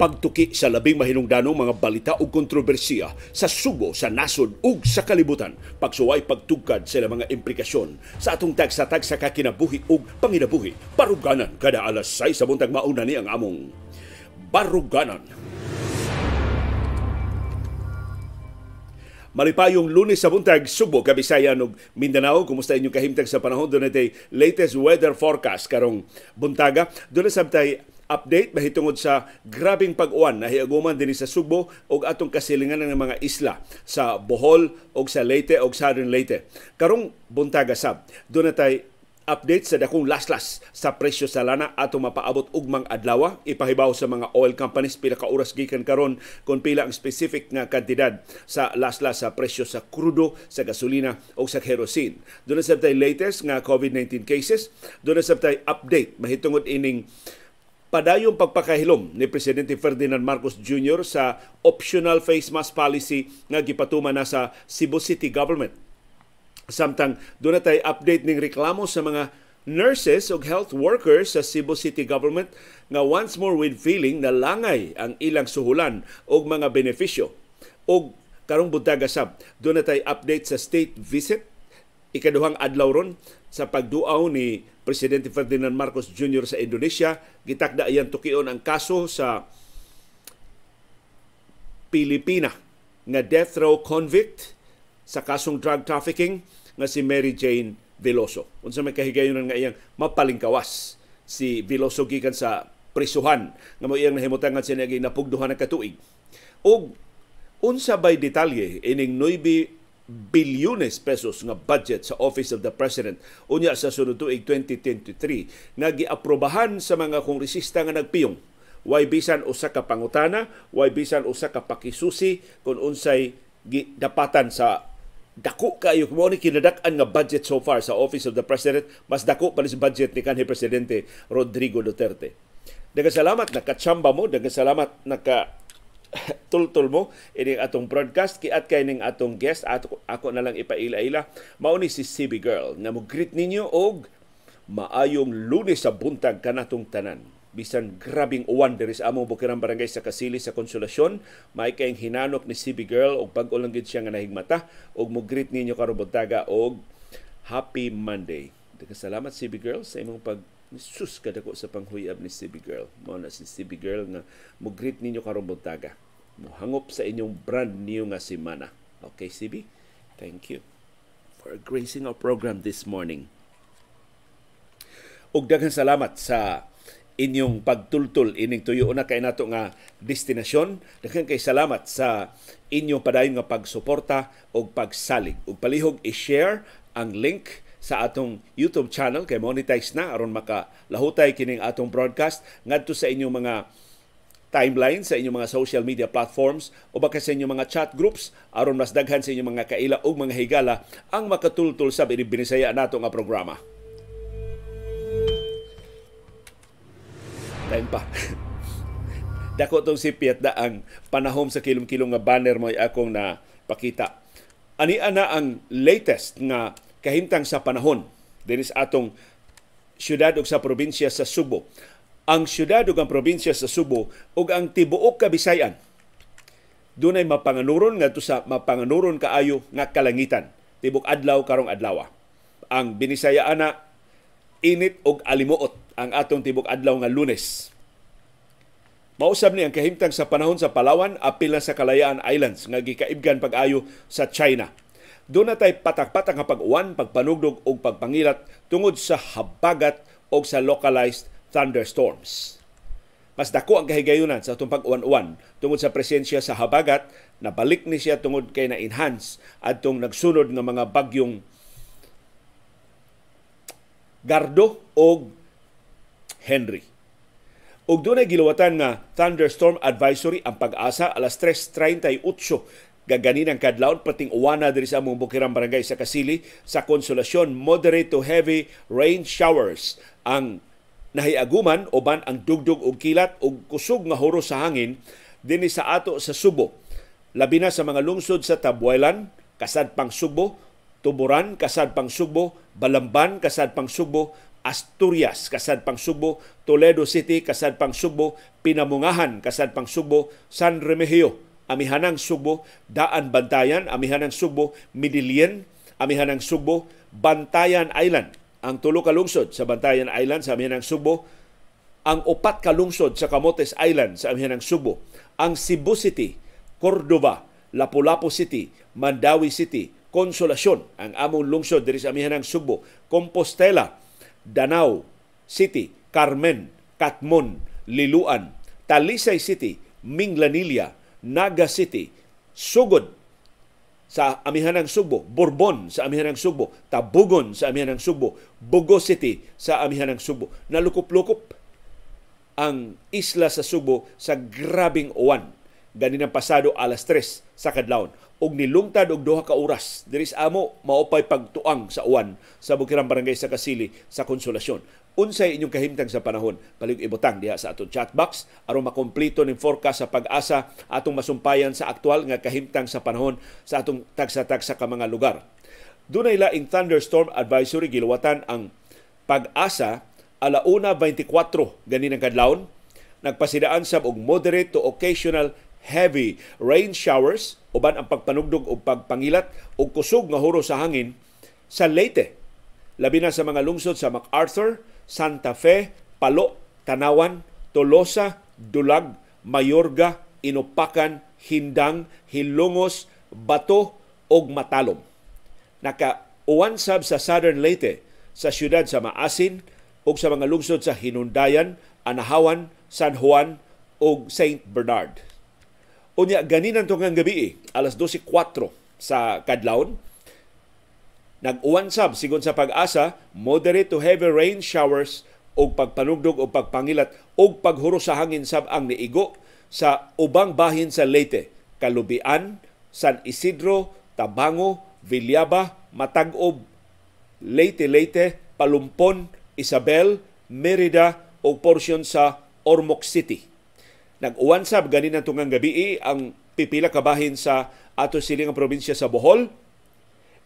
pagtuki sa labing mahinungdanong mga balita ug kontrobersiya sa subo, sa nasod ug sa kalibutan. Pagsuway pagtugkad sa mga implikasyon sa atong tagsatag sa kakinabuhi ug panginabuhi. Baruganan kada alas 6 sa buntag mauna ni ang among Baruganan. Malipayong lunes sa buntag, Subo, Kabisayan ug Mindanao. Kumusta inyong kahimtang sa panahon? Doon latest weather forecast karong buntaga. Doon sa update mahitungod sa grabing pag-uwan na hiaguman din sa Subo o atong kasilingan ng mga isla sa Bohol o sa Leyte o Southern Leyte. Karong buntaga sab, doon na tayo update sa dakong laslas sa presyo sa lana ato mapaabot ugmang adlaw ipahibaw sa mga oil companies pila ka oras gikan karon kon pila ang specific nga kantidad sa laslas sa presyo sa krudo sa gasolina o sa kerosene Doon na latest nga COVID-19 cases doon na update mahitungod ining Padayong pagpakahilom ni Presidente Ferdinand Marcos Jr. sa optional face mask policy nga gipatuman na sa Cebu City Government. Samtang doon tay update ning reklamo sa mga nurses o health workers sa Cebu City Government nga once more with feeling na langay ang ilang suhulan o mga benepisyo. O karong buntag sab, doon na tay update sa state visit ikaduhang adlaw ron sa pagduaw ni Presidente Ferdinand Marcos Jr. sa Indonesia. Gitakda iyan tukion ang kaso sa Pilipina nga death row convict sa kasong drug trafficking nga si Mary Jane Veloso. Unsa may kahigayon nga iyang mapalingkawas si Veloso gikan sa prisuhan nga mo iyang nga siya nga napugduhan ng katuig. Og unsa bay detalye ining Noibi bilyones pesos nga budget sa Office of the President unya sa sunod tuig 2023 nga giaprobahan sa mga kongresista nga nagpiyong way bisan usa ka pangutana way bisan usa ka pakisusi kon unsay dapatan sa dako kayo mo ni kinadak-an nga budget so far sa Office of the President mas dako pa sa budget ni kanhi presidente Rodrigo Duterte. salamat nakachamba mo, salamat naka tultol mo ining atong broadcast kiat kay ning atong guest at ako na lang ipaila-ila mao ni si CB Girl nga mo greet ninyo og maayong lunes sa buntag kanatong tanan bisan grabing uwan diri sa among Bukirang Barangay sa Kasili sa Konsolasyon may kayong hinanok ni CB Girl og pag o gid siya nga nahigmata og mo greet ninyo karon buntaga og happy Monday Salamat CB Girl sa imong pag sus kadako sa panghuyab ni Stevie Girl. Mao na si Stevie Girl nga mo greet ninyo karong buntaga. Mohangop sa inyong brand new nga semana. Okay, Stevie? Thank you for gracing our program this morning. Ug daghang salamat sa inyong pagtultol ining tuyo una kay nato nga destinasyon daghan kay salamat sa inyong padayon nga pagsuporta og pagsalig ug palihog i-share ang link sa atong YouTube channel kay monetize na aron maka lahutay kining atong broadcast ngadto sa inyong mga timeline sa inyong mga social media platforms o baka sa inyong mga chat groups aron mas daghan sa inyong mga kaila ug mga higala ang makatultol sa binibinisaya nato nga programa. Time pa. Dako tong sipiat da ang panahom sa kilom-kilom nga banner mo akong na pakita. Ani ana ang latest nga kahintang sa panahon dinis atong syudad ug sa probinsya sa Subo. Ang syudad ug ang probinsya sa Subo ug ang tibuok Kabisayan dunay mapanganuron nga sa mapanganuron kaayo nga kalangitan tibok adlaw karong Adlawa. Ang binisaya ana init og alimuot ang atong tibok adlaw nga Lunes. Mausab ni ang kahimtang sa panahon sa Palawan apil sa Kalayaan Islands nga gikaibgan pag-ayo sa China doon na tayo patak-patak nga pag-uwan, pagpanugdog o pagpangilat tungod sa habagat o sa localized thunderstorms. Mas dako ang kahigayunan sa itong pag-uwan-uwan tungod sa presensya sa habagat na balik ni siya tungod kay na-enhance at itong nagsunod ng mga bagyong Gardo o Henry. Ug dunay giluwatan nga thunderstorm advisory ang pag-asa alas 3:38 ang kadlawon pating uwana diri sa among Bukirang Barangay sa Kasili sa Konsolasyon moderate to heavy rain showers ang nahiaguman uban ang dugdog og kilat og kusog nga huro sa hangin dinhi sa ato sa Subo labi na sa mga lungsod sa Tabuelan kasad pang Subo Tuburan kasad pang Subo Balamban kasad pang Subo Asturias kasad pang Subo, Toledo City kasad pang Subo, Pinamungahan kasad pang Subo, San Remigio amihanang Subo Daan Bantayan, amihanang Subo Midilien, amihanang Subo Bantayan Island. Ang tulo ka lungsod sa Bantayan Island sa amihanang Subo, ang upat ka lungsod sa Camotes Island sa amihanang Subo, ang Cebu City, Cordova, Lapu-Lapu City, Mandawi City, Consolacion, ang among lungsod diri sa amihanang Subo, Compostela, Danau City, Carmen, Katmon, Liluan, Talisay City, Minglanilla, Naga City, Sugod sa Amihanang Subo, Bourbon sa Amihanang Subo, Tabugon sa Amihanang Subo, Bogo City sa Amihanang Subo. Nalukop-lukop ang isla sa Subo sa grabing uwan. Ganinang pasado alas 3 sa kadlawon. Og nilungtad og duha ka oras, diris amo maupay pagtuang sa uwan sa Bukirang Barangay sa Kasili sa Konsolasyon unsay inyong kahimtang sa panahon palig ibutang diha sa atong chat box aron makompleto ning forecast sa pag-asa atong masumpayan sa aktual nga kahimtang sa panahon sa atong tagsa-tagsa ka mga lugar dunay laing thunderstorm advisory giluwatan ang pag-asa alauna 24 gani ganinang kadlawon nagpasidaan sab og moderate to occasional heavy rain showers uban ang pagpanugdog o pagpangilat o kusog nga huro sa hangin sa Leyte labi na sa mga lungsod sa MacArthur Santa Fe, Palo, Tanawan, Tolosa, Dulag, Mayorga, Inupakan, Hindang, Hilungos, Bato ug Matalom. Naka uwan sab sa Southern Leyte sa siyudad sa Maasin ug sa mga lungsod sa Hinundayan, Anahawan, San Juan ug Saint Bernard. Unya ganinan tong nga gabi, alas 12:04 sa Kadlawon, Nag-uwansab sigon sa pag-asa, moderate to heavy rain showers o pagpanugdog o pagpangilat o paghuro sa hangin sab ang niigo sa ubang bahin sa Leyte, Kalubian, San Isidro, Tabango, Villaba, Matagob, Leyte Leyte, Palumpon, Isabel, Merida o portion sa Ormoc City. Nag-uwansab ganin ang tungang gabi ang pipila kabahin sa ato silingang probinsya sa Bohol,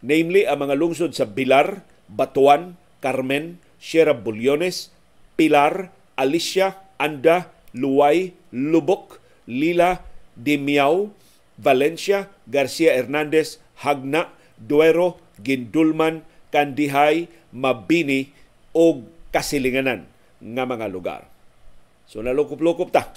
namely ang mga lungsod sa Bilar, Batuan, Carmen, Sierra Bulyones, Pilar, Alicia, Anda, Luway, Lubok, Lila, Dimiao, Valencia, Garcia Hernandez, Hagna, Duero, Gindulman, Kandihay, Mabini o Kasilinganan nga mga lugar. So nalukop-lukop ta.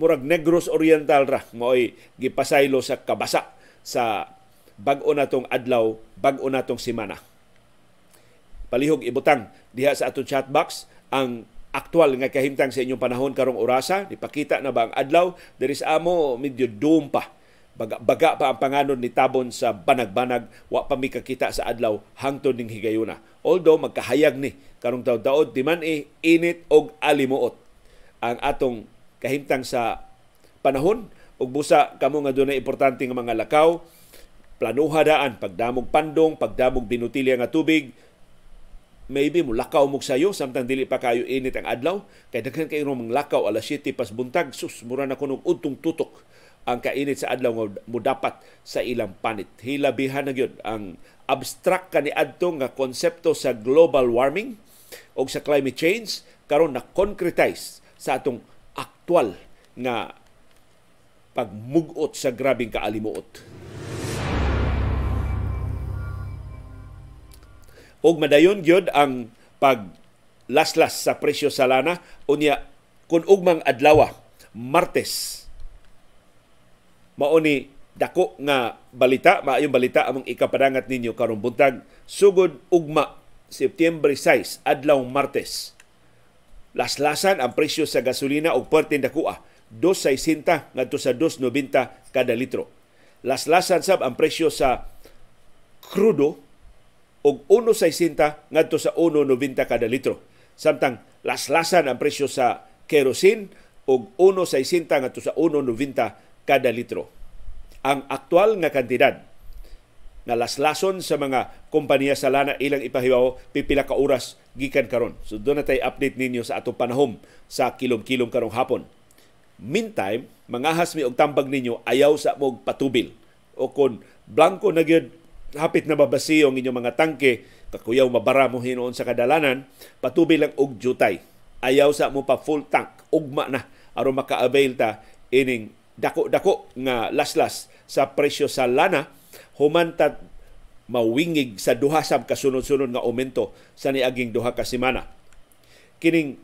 Murag Negros Oriental ra, mo'y gipasaylo sa kabasa sa bag-o na tong adlaw, bag-o na tong semana. Palihog ibutang diha sa atong chat box ang aktual nga kahimtang sa inyong panahon karong orasa. Dipakita na ba ang adlaw? There is amo medyo doom pa. Baga, baga pa ang panganon ni Tabon sa banag-banag. Wa pa mi kakita sa adlaw hangtod ning higayuna. Although magkahayag ni karong taod-taod di man eh, init og alimuot ang atong kahimtang sa panahon ug busa kamo nga dunay importante nga mga lakaw planuha daan pagdamog pandong, pagdamog binutilya nga tubig, maybe lakaw mo sayo samtang dili pa kayo init ang adlaw kay daghan kay ro lakaw alas 7 pas buntag sus mura na kuno untong tutok ang kainit sa adlaw nga dapat sa ilang panit hilabihan na gyud ang abstract kani kaniadto nga konsepto sa global warming o sa climate change karon na concretize sa atong aktual nga pagmugot sa grabing kaalimuot. og madayon gyud ang pag laslas sa presyo sa lana unya kun ugmang adlaw Martes mao ni dako nga balita maayong balita among ikapadangat ninyo karong buntag sugod ugma September 6 adlaw Martes laslasan ang presyo sa gasolina og parte dakoa 2.60 ngadto sa 2.90 kada litro laslasan sab ang presyo sa krudo og 1.60 ngadto sa 1.90 kada litro. Samtang laslasan ang presyo sa kerosene og 1.60 ngadto sa 1.90 kada litro. Ang aktual nga kantidad na laslason sa mga kompanya sa lana ilang ipahiwaw pipila ka oras gikan karon. So do na tay update ninyo sa ato panahom sa kilom-kilom karong hapon. Meantime, mangahas mi og tambag ninyo ayaw sa mog patubil o kon blanco na gyud hapit na babasiyo ang inyong mga tangke, kakuyaw mabara mo hinoon sa kadalanan, patubi lang og jutay. Ayaw sa mo pa full tank, ugma na, aron maka-avail ta ining dako-dako nga laslas sa presyo sa lana, humantad mawingig sa duha sab kasunod-sunod nga aumento sa niaging duha ka semana. Kining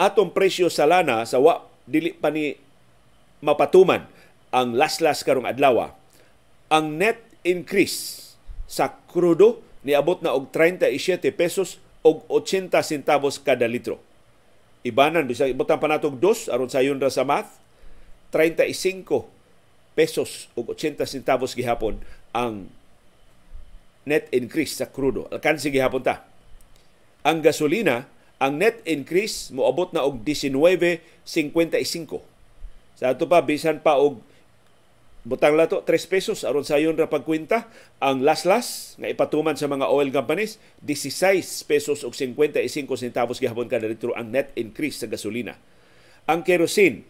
atong presyo sa lana sa wa dili pa ni mapatuman ang laslas karong adlawa. Ang net increase sa krudo niabot na og 37 e pesos og 80 centavos kada litro. Ibanan bisag ibutan pa natog dos aron sayon ra sa math 35 e pesos og 80 centavos gihapon ang net increase sa krudo. Alkansi gihapon ta. Ang gasolina, ang net increase moabot na og 19.55. E sa ato pa bisan pa og butang lato 3 pesos aron sayon ra pagkwenta ang laslas nga ipatuman sa mga oil companies 16 pesos og 55 e centavos gihapon kada litro ang net increase sa gasolina ang kerosene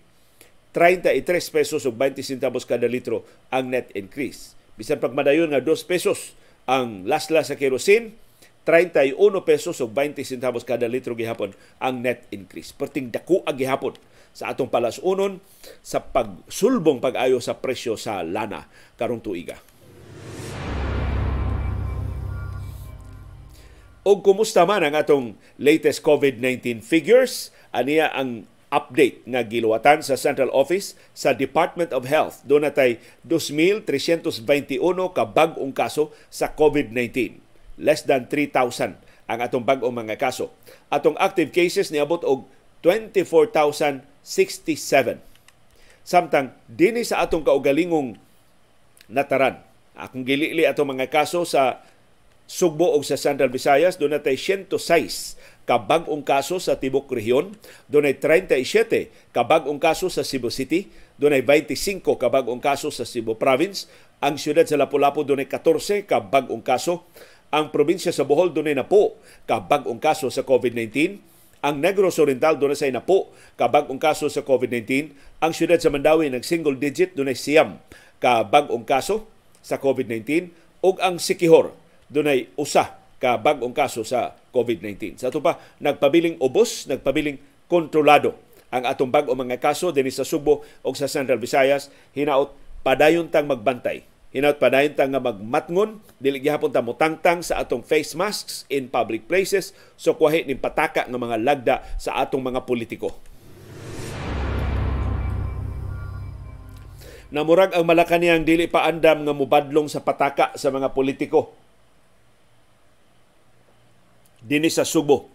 33 e pesos og 20 centavos kada litro ang net increase bisan pagmadayon nga 2 pesos ang laslas sa kerosene 31 e pesos og 20 centavos kada litro gihapon ang net increase perting dako ang gihapon sa atong palasunon sa pagsulbong pag-ayo sa presyo sa lana karong tuiga. O kumusta man ang atong latest COVID-19 figures? Aniya ang update nga giluwatan sa Central Office sa Department of Health. Doon natay 2,321 ka bag-ong kaso sa COVID-19. Less than 3,000 ang atong bag-ong mga kaso. Atong active cases niabot og 24,067. Samtang dini sa atong kaugalingong nataran. Akong gilili atong mga kaso sa Sugbo o sa Central Visayas, doon natay 106 kabagong kaso sa Tibok Rehiyon, doon ay 37 kabagong kaso sa Cebu City, doon ay 25 kabagong kaso sa Cebu Province, ang siyudad sa Lapu-Lapu doon ay 14 kabagong kaso, ang probinsya sa Bohol doon ay napo kabagong kaso sa COVID-19, ang Negros Oriental doon sa inapo kabag-ong kaso sa COVID-19. Ang siyudad sa Mandawi ng single digit doon ay siyam kabag-ong kaso sa COVID-19. ug ang Sikihor doon ay usa kabag-ong kaso sa COVID-19. Sa ito pa, nagpabiling ubos, nagpabiling kontrolado ang atong bag-o mga kaso din sa Subo o sa Central Visayas. Hinaot padayon tang magbantay Hinaut pa dayon ta nga magmatngon dili gihapon ta mutangtang sa atong face masks in public places so kuwahi ning pataka nga mga lagda sa atong mga politiko. Namurag ang Malacanang dili pa andam nga mubadlong sa pataka sa mga politiko. Dini sa Subo.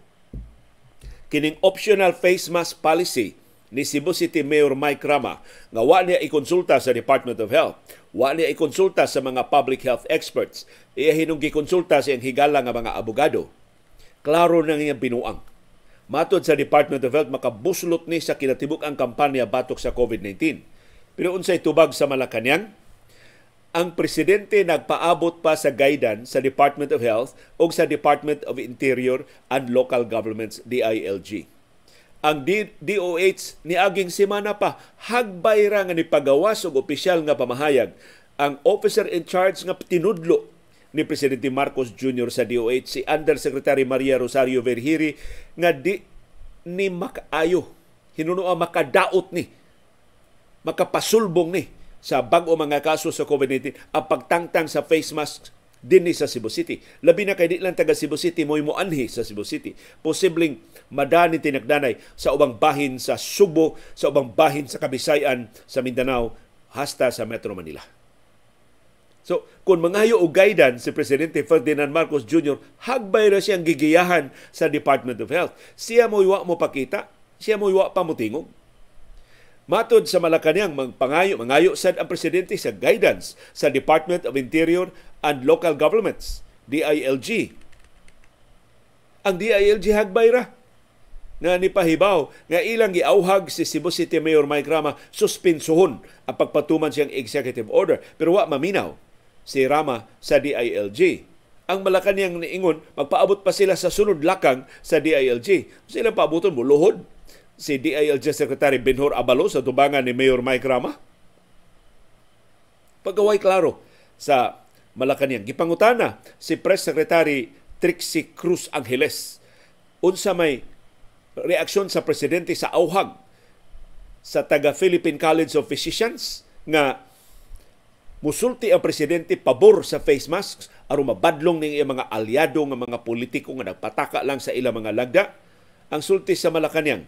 Kining optional face mask policy ni Cebu City Mayor Mike Rama nga wa niya ikonsulta sa Department of Health, wa niya ikonsulta sa mga public health experts, iya hinong gikonsulta sa iyang higala nga mga abogado. Klaro na niya binuang. Matod sa Department of Health, makabuslot ni sa kinatibuk ang kampanya batok sa COVID-19. Pero unsay tubag sa Malacanang, ang presidente nagpaabot pa sa guidance sa Department of Health o sa Department of Interior and Local Governments, DILG ang DOH ni aging semana pa hagbay ra nga nipagawas og opisyal nga pamahayag ang officer in charge nga tinudlo ni presidente Marcos Jr. sa DOH si Undersecretary Maria Rosario Verhiri nga di ni makaayo hinuno ang makadaot ni makapasulbong ni sa bag-o mga kaso sa COVID-19 ang pagtangtang sa face masks din sa Cebu City. Labi na kay di lang taga Cebu City moy anhi sa Cebu City. Posibleng madani tinagdanay sa ubang bahin sa Subo, sa ubang bahin sa Kabisayan, sa Mindanao, hasta sa Metro Manila. So, kung mangayo og guidance si Presidente Ferdinand Marcos Jr., hagbay ra siyang gigiyahan sa Department of Health. Siya mo iwa mo pakita, siya mo iwa pa mo Matod sa Malacanang, mangpangayo, mangayo sad ang presidente sa guidance sa Department of Interior and Local Governments, DILG. Ang DILG hagbay ra na nipahibaw nga ilang giauhag si Cebu City Mayor Mike Rama suspensuhon ang pagpatuman siyang executive order pero wa maminaw si Rama sa DILG. Ang Malacanang niingon, magpaabot pa sila sa sunod lakang sa DILG. Sila paabuton mo, luhod si DILG Secretary Benhur Abalo sa tubangan ni Mayor Mike Rama? Pagaway klaro sa Malacanang. Gipangutana si Press Secretary Trixie Cruz Angeles unsa may reaksyon sa presidente sa auhag sa taga Philippine College of Physicians nga musulti ang presidente pabor sa face masks aron mabadlong ning mga alyado nga mga politiko nga nagpataka lang sa ilang mga lagda ang sulti sa Malacanang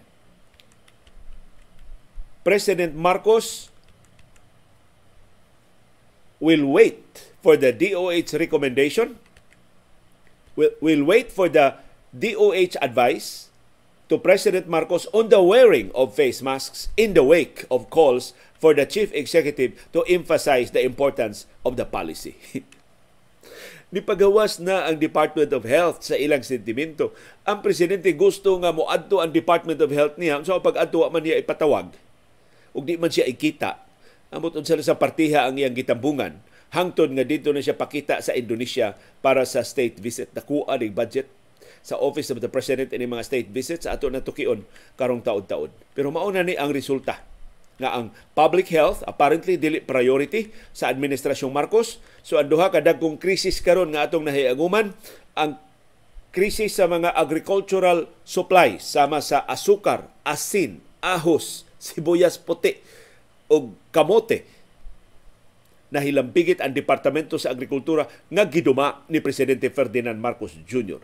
President Marcos will wait for the DOH recommendation, will, will wait for the DOH advice to President Marcos on the wearing of face masks in the wake of calls for the chief executive to emphasize the importance of the policy. Nipagawas na ang Department of Health sa ilang sentimento. Ang presidente gusto nga moadto ang Department of Health niya, so pag adto man niya ipatawag ug di man siya ikita amot unsa sa partiha ang iyang gitambungan hangtod nga dito na siya pakita sa Indonesia para sa state visit nakuha ning budget sa office of the president ini mga state visits ato na tukion karong taon-taon pero mao na ni ang resulta nga ang public health apparently dili priority sa administrasyong Marcos so ang duha ka dagkong krisis karon nga atong nahiaguman ang krisis sa mga agricultural supplies sama sa asukar, asin, ahos, sibuyas puti o kamote na hilambigit ang Departamento sa Agrikultura nga giduma ni Presidente Ferdinand Marcos Jr.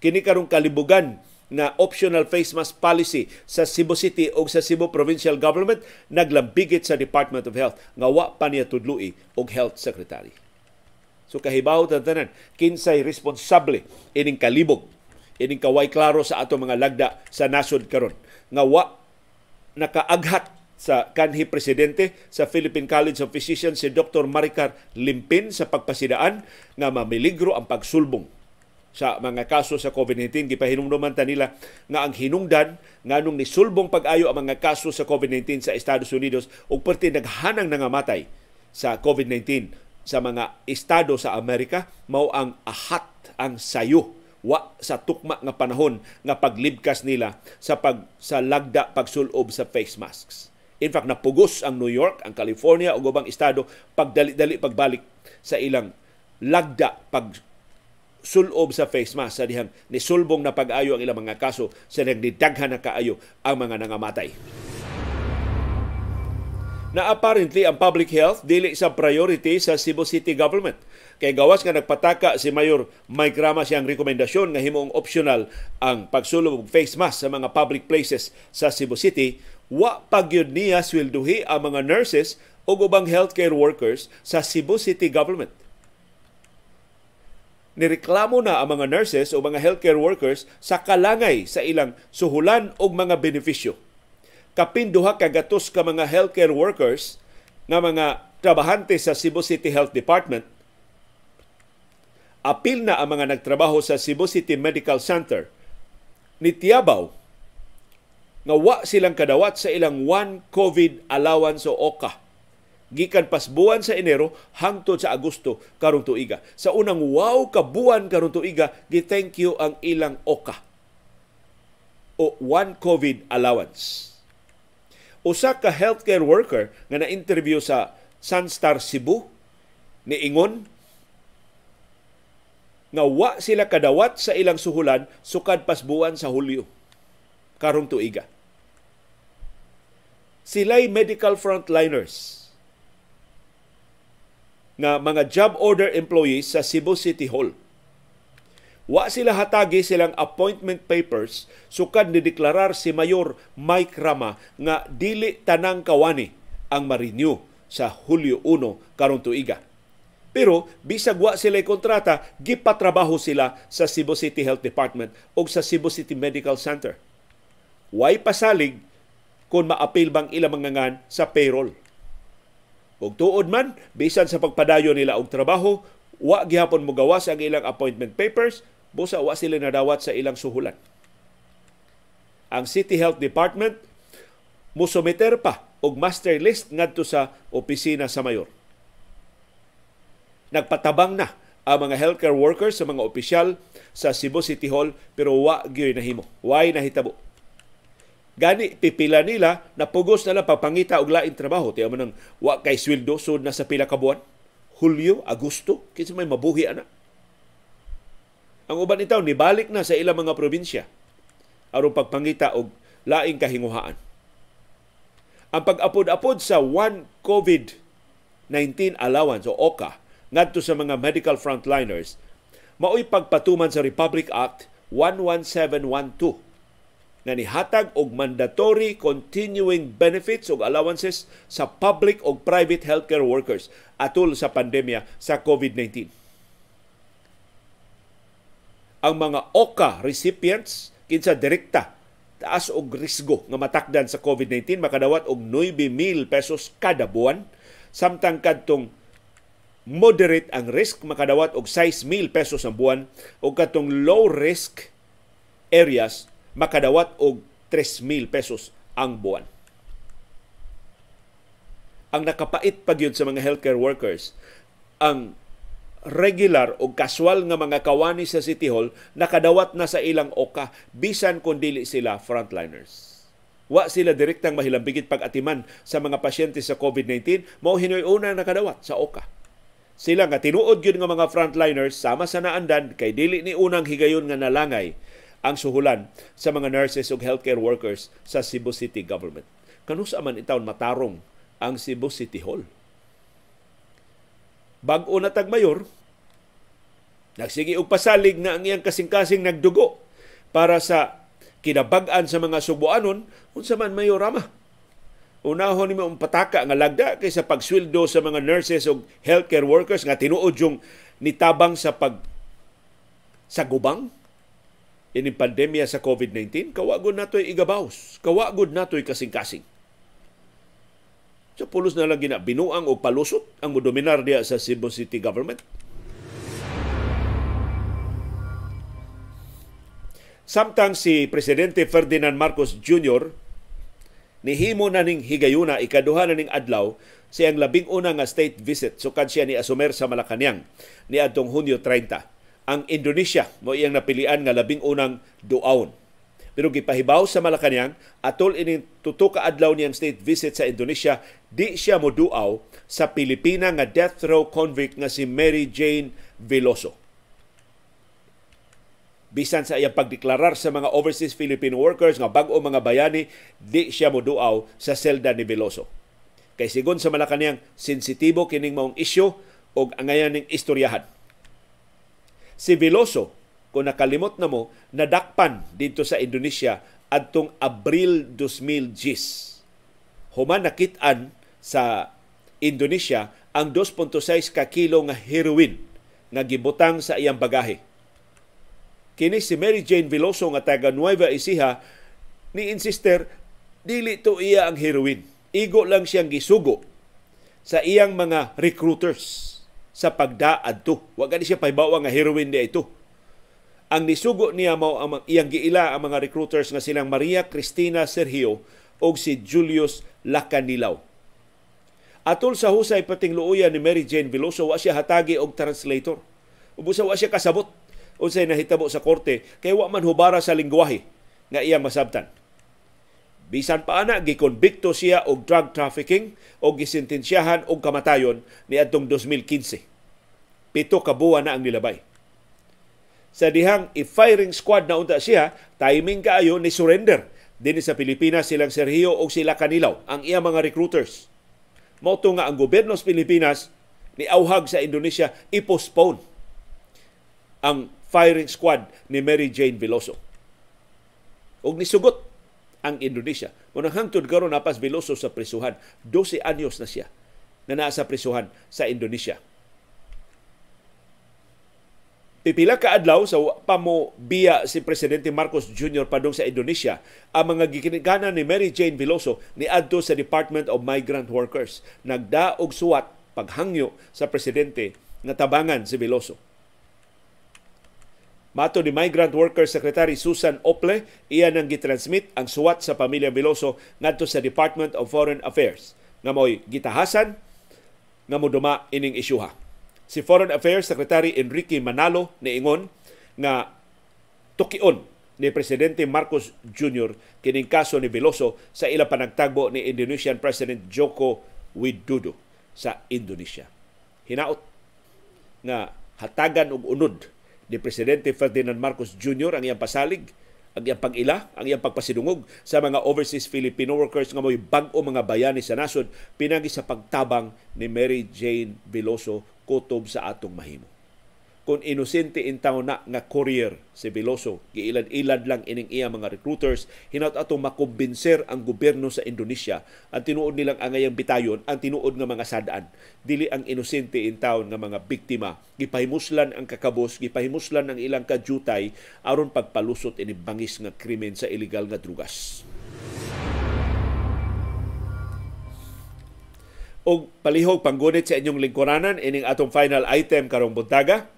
Kini karong kalibugan na optional face mask policy sa Cebu City o sa Cebu Provincial Government naglambigit sa Department of Health nga wa pa niya tudlui og health secretary. So kahibaw tantanan kinsay responsable ining kalibog ining kaway klaro sa ato mga lagda sa nasod karon nga wa nakaaghat sa kanhi presidente sa Philippine College of Physicians si Dr. Maricar Limpin sa pagpasidaan nga mamiligro ang pagsulbong sa mga kaso sa COVID-19 gipahinumduman ta nila nga ang hinungdan nganong ni sulbong pag-ayo ang mga kaso sa COVID-19 sa Estados Unidos ug perti naghanang nangamatay sa COVID-19 sa mga estado sa Amerika mao ang ahat ang sayo wa sa tukma nga panahon nga paglibkas nila sa pag sa lagda pagsulob sa face masks. In fact, napugos ang New York, ang California ug ubang estado pagdali-dali pagbalik sa ilang lagda pag sulob sa face mask sa dihang nisulbong na pag-ayo ang ilang mga kaso sa nagdidaghan na kaayo ang mga nangamatay na apparently ang public health dili sa priority sa Cebu City government Kay gawas nga nagpataka si Mayor Mike Rama siyang rekomendasyon nga himong optional ang pagsulob og face mask sa mga public places sa Cebu City, wa pagyud niya swelduhi ang mga nurses o ubang healthcare workers sa Cebu City government. Nireklamo na ang mga nurses o mga healthcare workers sa kalangay sa ilang suhulan o mga benepisyo. Kapinduha kagatos ka mga healthcare workers na mga trabahante sa Cebu City Health Department – apil na ang mga nagtrabaho sa Cebu City Medical Center ni Tiabaw nga wa silang kadawat sa ilang one COVID allowance o OCA gikan pasbuwan sa Enero hangtod sa Agosto karong tuiga. Sa unang wow ka buwan karong tuiga, gi-thank you ang ilang OCA o one COVID allowance. Usa ka healthcare worker nga na-interview sa Sunstar Cebu niingon nga wa sila kadawat sa ilang suhulan sukad pasbuan sa Hulyo karong tuiga. Sila'y medical frontliners nga mga job order employees sa Cebu City Hall. Wa sila hatagi silang appointment papers sukad ni deklarar si Mayor Mike Rama nga dili tanang kawani ang ma-renew sa Hulyo 1 karong tuiga pero bisag wa sila kontrata, gipatrabaho sila sa Cebu City Health Department o sa Cebu City Medical Center. Way pasalig kung maapil bang ilang mangangan sa payroll. Kung tuod man, bisan sa pagpadayo nila og trabaho, wa gihapon mo gawas ang ilang appointment papers, busa wa sila nadawat sa ilang suhulan. Ang City Health Department musumiter pa og master list ngadto sa opisina sa mayor Nagpatabang na ang mga healthcare workers sa mga opisyal sa Cebu City Hall pero wa gyoy nahimo. Why nahitabo? Gani pipila nila napugos na lang papangita og laing trabaho tiyo man ang wa kay sweldo sud na sa pila ka buwan. Hulyo, Agosto, kinsa may mabuhi ana. Ang uban itaw nibalik na sa ilang mga probinsya aron pagpangita og laing kahinguhaan. Ang pag-apod-apod sa one COVID-19 allowance o OCA ngadto sa mga medical frontliners maoy pagpatuman sa Republic Act 11712 na nihatag og mandatory continuing benefits og allowances sa public og private healthcare workers atol sa pandemya sa COVID-19. Ang mga OCA recipients kinsa direkta taas og risgo nga matakdan sa COVID-19 makadawat og 9,000 pesos kada buwan samtang kadtong moderate ang risk makadawat og 6,000 pesos ang buwan o katong low risk areas makadawat og 3,000 pesos ang buwan. Ang nakapait pa sa mga healthcare workers ang regular o casual nga mga kawani sa City Hall nakadawat na sa ilang oka bisan kun dili sila frontliners. Wa sila direktang mahilambigit pag-atiman sa mga pasyente sa COVID-19 mao hinoy-una nakadawat sa oka sila nga tinuod yun nga mga frontliners sama sa naandan kay dili ni unang higayon nga nalangay ang suhulan sa mga nurses ug healthcare workers sa Cebu City government. Kanusa man itaon matarong ang Cebu City Hall. Bag-o na tag mayor nagsige og pasalig na ang iyang kasing-kasing nagdugo para sa kinabag-an sa mga Subuanon unsa man mayor rama unahon nimo ang pataka nga lagda kaysa pagsweldo sa mga nurses o healthcare workers nga tinuod yung nitabang sa pag sa gubang ini pandemya sa COVID-19 kawagod natoy igabaws kawagod natoy kasing-kasing sa so, pulos na lang gina binuang o palusot ang modominar diya sa Cebu City government Samtang si Presidente Ferdinand Marcos Jr nihimo na ning higayuna ikaduha na ning adlaw siyang labing una nga state visit sukad siya ni asumer sa Malacañang ni adtong Hunyo 30. Ang Indonesia mo iyang napilian nga labing unang duaon. Pero gipahibaw sa Malacañang atol ini tuto ka adlaw niyang state visit sa Indonesia di siya mo moduaw sa Pilipina nga death row convict nga si Mary Jane Veloso bisan sa iyang pagdeklarar sa mga overseas Filipino workers nga bag-o mga bayani, di siya moduaw sa selda ni Veloso. Kay sigon sa Malacanang, sensitibo kining maong isyu o angayan ning istoryahan. Si Veloso, kung nakalimot na mo, nadakpan dito sa Indonesia adtong Abril 2010. Human nakitaan sa Indonesia ang 2.6 ka nga heroin nga gibutang sa iyang bagahe kini si Mary Jane Veloso nga taga Nueva Ecija ni insister dili to iya ang heroin. Igo lang siyang gisugo sa iyang mga recruiters sa pagdaad to. Wa gani siya paibaw nga heroin niya ito. Ang nisugo niya mao ang iyang giila ang mga recruiters nga silang Maria Cristina Sergio o si Julius Lacanilaw. Atol sa husay pating luuyan ni Mary Jane Veloso, wa siya hatagi og translator. Ubusa wa siya kasabot unsay nahitabo sa korte kay wa man hubara sa lingguwahe nga iyang masabtan. Bisan pa ana gikonbikto siya og drug trafficking og gisentensyahan og kamatayon niadtong 2015. Pito ka buwan na ang nilabay. Sa dihang i-firing squad na unta siya, timing kaayo ni surrender dinhi sa Pilipinas silang Sergio og sila Kanilaw, ang iya mga recruiters. Mao nga ang gobyerno sa Pilipinas ni Auhag sa Indonesia i-postpone ang firing squad ni Mary Jane Veloso. Og nisugot ang Indonesia. Munang hangtod karon napas Veloso sa prisuhan. 12 anyos na siya na nasa prisuhan sa Indonesia. Pipila ka adlaw sa pamo biya si presidente Marcos Jr. padung sa Indonesia ang mga gikinigana ni Mary Jane Veloso ni adto sa Department of Migrant Workers nagdaog suwat paghangyo sa presidente nga tabangan si Veloso. Mato ni Migrant Worker Secretary Susan Ople, iya nang gitransmit ang suwat sa pamilya Veloso ngadto sa Department of Foreign Affairs nga mo'y gitahasan nga muduma ining isyuha. Si Foreign Affairs Secretary Enrique Manalo niingon nga tukion ni Presidente Marcos Jr. kining kaso ni Veloso sa ila panagtagbo ni Indonesian President Joko Widodo sa Indonesia. Hinaot nga hatagan og unod ni Presidente Ferdinand Marcos Jr. ang iyang pasalig, ang iyang pag ang iyang pagpasidungog sa mga overseas Filipino workers nga mo'y bag-o mga bayani sa nasod, pinagi sa pagtabang ni Mary Jane Veloso kutob sa atong mahimo kung inosente in taon na nga courier si Veloso. Giilad-ilad lang ining iya mga recruiters. Hinaut ato makumbinser ang gobyerno sa Indonesia ang tinuod nilang angayang bitayon, ang tinuod nga mga sadaan. Dili ang inosente in taon nga mga biktima. Gipahimuslan ang kakabos, gipahimuslan ang ilang kadyutay aron pagpalusot ini bangis nga krimen sa ilegal nga drugas. og palihog panggunit sa inyong lingkuranan ining atong final item karong buntaga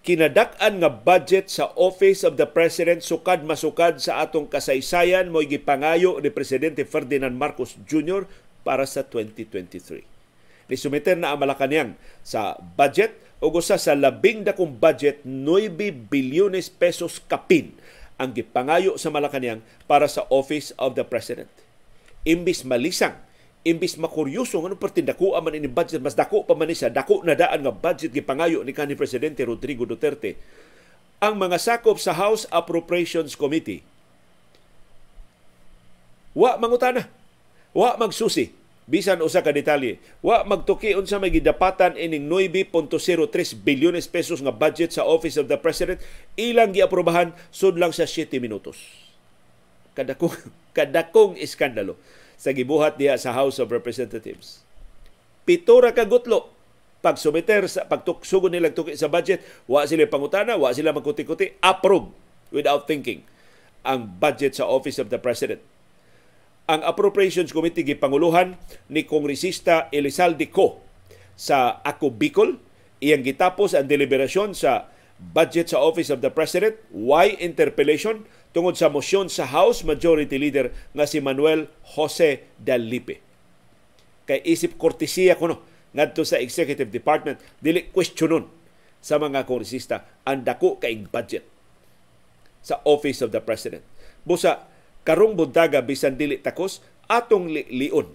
kinadak-an nga budget sa Office of the President sukad masukad sa atong kasaysayan mo'y gipangayo ni Presidente Ferdinand Marcos Jr. para sa 2023. Nisumiter na ang Malacanang sa budget o usa sa labing dakong budget 9 bilyones pesos kapin ang gipangayo sa Malacanang para sa Office of the President. Imbis malisang imbis makuryoso nga nung partidako man ini budget, mas dako pa man siya, dako na daan nga budget gipangayo ni kanhi Presidente Rodrigo Duterte. Ang mga sakop sa House Appropriations Committee, wa mangutana, wa magsusi, bisan usa ka detalye. Wa magtuki unsa may gidapatan ining 9.03 bilyones pesos nga budget sa Office of the President ilang giaprobahan sud lang sa 7 minutos. Kadakong kadakong iskandalo sa gibuhat diya sa House of Representatives. Pitura ka gutlo pag sumiter sa pagtuksugo nila tuki sa budget, wa sila pangutana, wa sila magkuti-kuti, approve without thinking ang budget sa Office of the President. Ang Appropriations Committee gipanguluhan ni Kongresista Elizalde Co sa Ako Bicol. Iyang gitapos ang deliberasyon sa budget sa Office of the President. Why interpellation? tungod sa motion sa House Majority Leader nga si Manuel Jose Dalipe. Kay isip kortesiya kuno ngadto sa Executive Department dili questionon sa mga kongresista ang dako kaing budget sa Office of the President. Busa karong buntaga bisan dili takos atong lion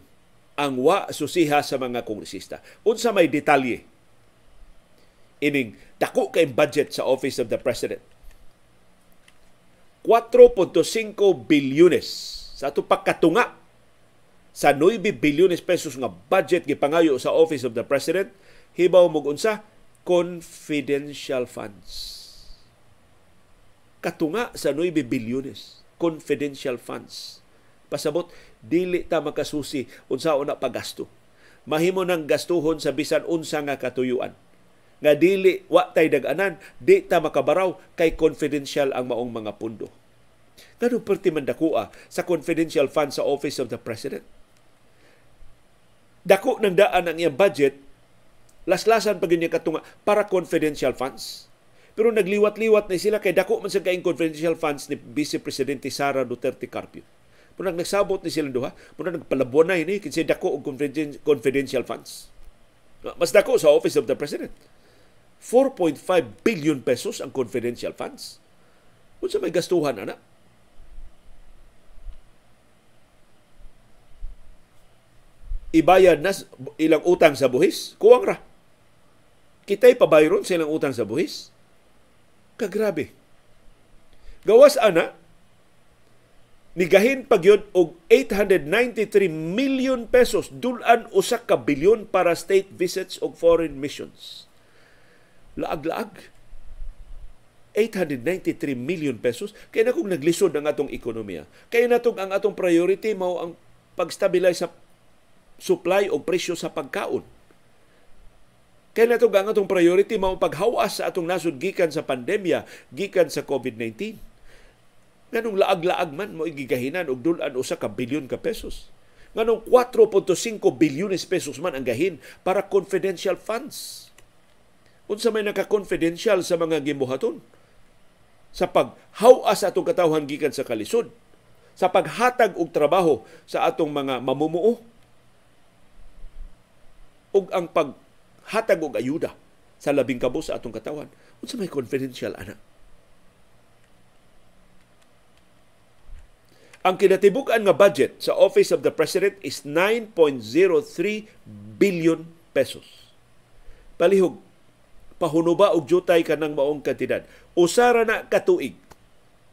ang wa susiha sa mga kongresista. Unsa may detalye ining dako kay budget sa Office of the President 4.5 bilyones sa ato pagkatunga sa 9 bilyones pesos nga budget gipangayo sa Office of the President hibaw mo unsa confidential funds katunga sa 9 bilyones confidential funds pasabot dili ta makasusi unsa una pagasto mahimo nang gastuhon sa bisan unsa nga katuyuan nga dili wa tay daganan di ta makabaraw kay confidential ang maong mga pundo Kano perti man dakua ah, sa confidential fund sa Office of the President. Dako ng daan ang iyang budget, laslasan pag niya katunga para confidential funds. Pero nagliwat-liwat na sila kay dako man sa kaing confidential funds ni Vice Presidente Sara Duterte Carpio. Muna nagsabot ni sila duha, muna nagpalabonay ni kasi dako og confidential funds. Mas dako sa Office of the President. 4.5 billion pesos ang confidential funds. Unsa may gastuhan ana? Ibayad na ilang utang sa buhis? Kuwang ra. Kitay pabayron sa ilang utang sa buhis? Kagrabe. Gawas ana, nigahin pagyod og 893 million pesos dulan usa ka bilyon para state visits og foreign missions laag-laag. 893 million pesos. Kaya na kung naglisod ang atong ekonomiya. Kaya na ang atong priority mao ang pagstabilize sa supply o presyo sa pagkaon. Kaya na ang atong priority mao paghawas sa atong nasod gikan sa pandemya, gikan sa COVID-19. Nganong laag-laag man mo igigahinan og dulan usa ka bilyon ka pesos. Nganong 4.5 bilyones pesos man ang gahin para confidential funds unsa may naka-confidential sa mga gimbuhaton sa paghawa sa atong katawhan gikan sa kalisod sa paghatag og trabaho sa atong mga mamumuo ug ang paghatag og ayuda sa labing kabo sa atong katawhan unsa may confidential ana Ang kinatibukan nga budget sa Office of the President is 9.03 billion pesos. Palihog pahunuba og jutay kanang maong kantidad. Usara na katuig.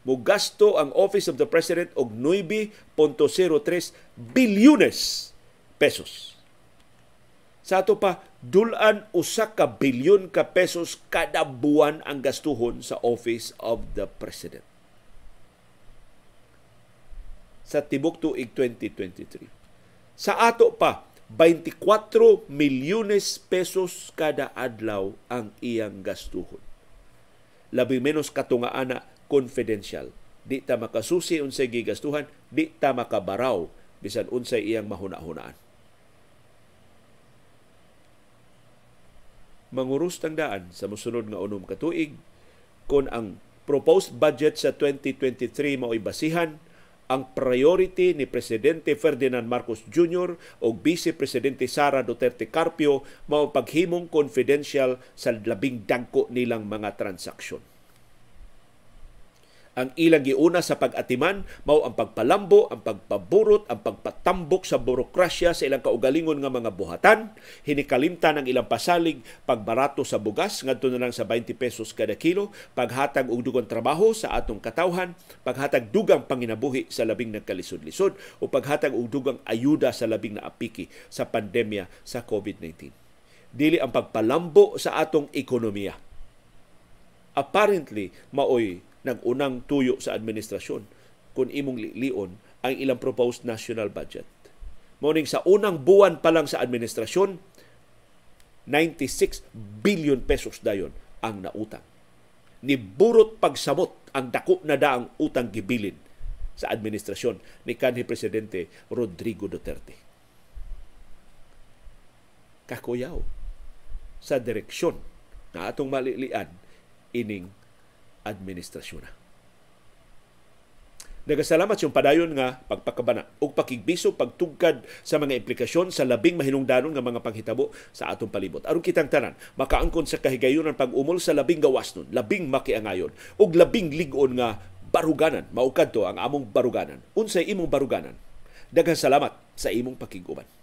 Mugasto ang Office of the President og 9.03 bilyones pesos. Sa ato pa, dulan usa ka bilyon ka pesos kada buwan ang gastuhon sa Office of the President. Sa tibok tuig 2023. Sa ato pa, 24 milyones pesos kada adlaw ang iyang gastuhon. Labi menos katungaan na confidential. Di ta makasusi unsay gigastuhan, di ta makabaraw bisan unsay iyang mahuna-hunaan. Mangurus tang daan sa mosunod nga unom ka tuig kon ang proposed budget sa 2023 mao'y basihan ang priority ni Presidente Ferdinand Marcos Jr. o Vice Presidente Sara Duterte Carpio mao paghimong confidential sa labing dangko nilang mga transaksyon ang ilang giuna sa pag-atiman mao ang pagpalambo, ang pagpaburot, ang pagpatambok sa burokrasya sa ilang kaugalingon nga mga buhatan, hinikalimtan ang ilang pasalig pagbarato sa bugas ngadto na lang sa 20 pesos kada kilo, paghatag og dugang trabaho sa atong katawhan, paghatag dugang panginabuhi sa labing nagkalisod-lisod o paghatag og dugang ayuda sa labing naapiki sa pandemya sa COVID-19. Dili ang pagpalambo sa atong ekonomiya apparently maoy ng unang tuyo sa administrasyon kung imong lion ang ilang proposed national budget. Morning sa unang buwan pa lang sa administrasyon, 96 billion pesos dayon ang nautang. Ni burot pagsamot ang dako na daang utang gibilin sa administrasyon ni kanhi presidente Rodrigo Duterte. Kakuyaw sa direksyon na atong malilian ining administrasyon na. Nagasalamat siyang padayon nga pagpakabana ug pakigbiso pagtugkad sa mga implikasyon sa labing mahinungdanon nga mga panghitabo sa atong palibot. Aron kitang tanan, makaangkon sa kahigayonan pag-umol sa labing gawas nun, labing makiangayon ug labing ligon nga baruganan. Maukad to ang among baruganan. Unsay imong baruganan. Dagan salamat sa imong pakiguban.